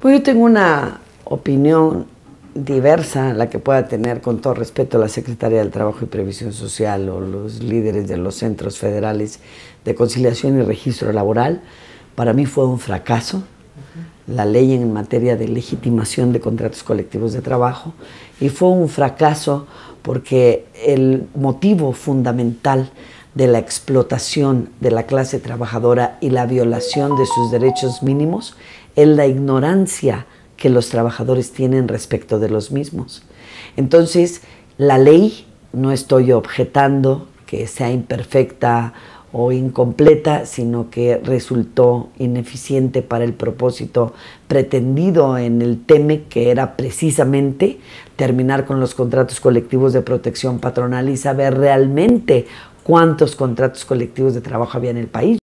Pues yo tengo una opinión diversa, la que pueda tener con todo respeto la Secretaría del Trabajo y Previsión Social o los líderes de los centros federales de conciliación y registro laboral, para mí fue un fracaso. La ley en materia de legitimación de contratos colectivos de trabajo y fue un fracaso porque el motivo fundamental de la explotación de la clase trabajadora y la violación de sus derechos mínimos en la ignorancia que los trabajadores tienen respecto de los mismos. Entonces, la ley, no estoy objetando que sea imperfecta o incompleta, sino que resultó ineficiente para el propósito pretendido en el TEME, que era precisamente terminar con los contratos colectivos de protección patronal y saber realmente cuántos contratos colectivos de trabajo había en el país.